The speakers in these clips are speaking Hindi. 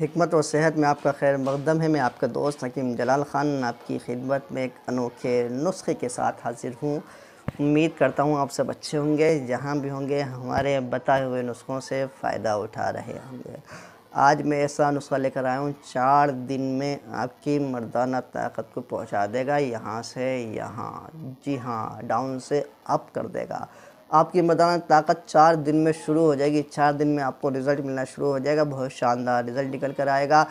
हमत और सेहत में आपका खैर मकदम है मैं आपका दोस्त हकीम जलाल ख़ान आपकी खिदमत में एक अनोखे नुस्खे के साथ हाज़िर हूँ उम्मीद करता हूँ आप सब अच्छे होंगे जहाँ भी होंगे हमारे बताए हुए नुस्खों से फ़ायदा उठा रहे होंगे आज मैं ऐसा नुस्खा लेकर आया हूँ चार दिन में आपकी मर्दाना ताकत को पहुँचा देगा यहाँ से यहाँ जी हाँ डाउन से अप कर देगा आपकी मतदान ताकत चार दिन में शुरू हो जाएगी चार दिन में आपको रिज़ल्ट मिलना शुरू हो जाएगा बहुत शानदार रिज़ल्ट निकल कर आएगा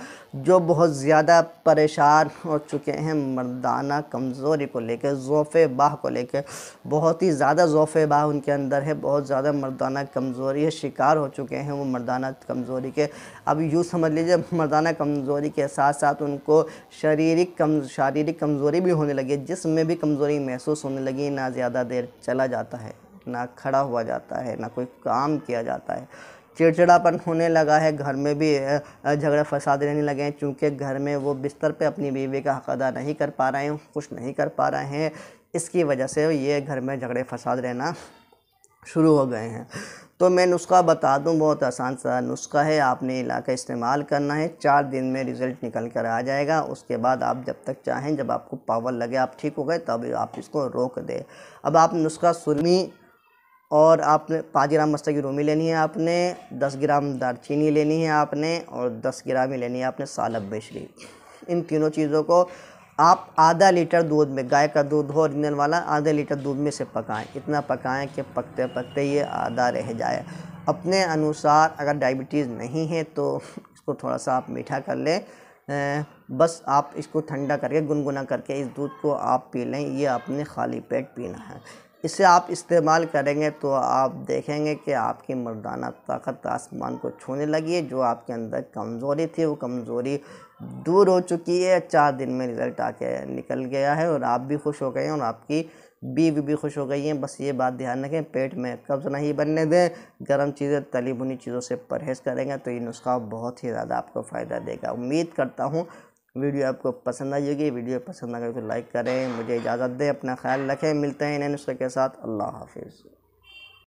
जो बहुत ज़्यादा परेशान हो चुके हैं मर्दाना कमज़ोरी को लेकर ज़ोफ़े बाह को लेकर बहुत ही ज़्यादा ज़ोफ़े बाह उनके अंदर है बहुत ज़्यादा मर्दाना कमज़ोरी है शिकार हो चुके हैं वो मर्दाना कमज़ोरी के अब यूँ समझ लीजिए मर्दाना कमज़ोरी के साथ साथ उनको शारीरिक कम शारीरिक कमज़ोरी भी होने लगी जिसमें भी कमज़ोरी महसूस होने लगी ना ज़्यादा देर चला जाता है ना खड़ा हुआ जाता है ना कोई काम किया जाता है चिड़चिड़ापन होने लगा है घर में भी झगड़े फसाद रहने लगे हैं चूँकि घर में वो बिस्तर पे अपनी बीवी का हक अदा नहीं कर पा रहे हैं कुछ नहीं कर पा रहे हैं इसकी वजह से ये घर में झगड़े फसाद रहना शुरू हो गए हैं तो मैं नुस्खा बता दूं बहुत आसान सा नुस्खा है आपने इलाका इस्तेमाल करना है चार दिन में रिज़ल्ट निकल कर आ जाएगा उसके बाद आप जब तक चाहें जब आपको पावर लगे आप ठीक हो गए तब आप इसको रोक दें अब आप नुस्खा सुरमी और आपने पाँच ग्राम मस्ता की रोमी लेनी है आपने दस ग्राम दालचीनी लेनी है आपने और दस ग्राम ही लेनी है आपने सालब बेशरी इन तीनों चीज़ों को आप आधा लीटर दूध में गाय का दूध हो ओरिजिनल वाला आधा लीटर दूध में से पकाएं इतना पकाएं कि पकते पकते ये आधा रह जाए अपने अनुसार अगर डायबिटीज़ नहीं है तो इसको थोड़ा सा आप मीठा कर लें बस आप इसको ठंडा करके गुनगुना करके इस दूध को आप पी लें ये आपने खाली पेट पीना है इसे आप इस्तेमाल करेंगे तो आप देखेंगे कि आपकी मर्दाना ताकत आसमान को छूने लगी है जो आपके अंदर कमज़ोरी थी वो कमज़ोरी दूर हो चुकी है चार दिन में रिज़ल्ट आके निकल गया है और आप भी खुश हो गए हैं और आपकी बीवी भी खुश हो गई हैं बस ये बात ध्यान रखें पेट में कब्ज़ नहीं बनने दें गर्म चीज़ें तली भुनी चीज़ों से परहेज़ करेंगे तो ये नुस्खा बहुत ही ज़्यादा आपको फ़ायदा देगा उम्मीद करता हूँ वीडियो आपको पसंद आई होगी वीडियो पसंद गई तो लाइक करें मुझे इजाज़त दें अपना ख्याल रखें मिलते हैं इन्हें नुस्खे के साथ अल्लाह हाफिज़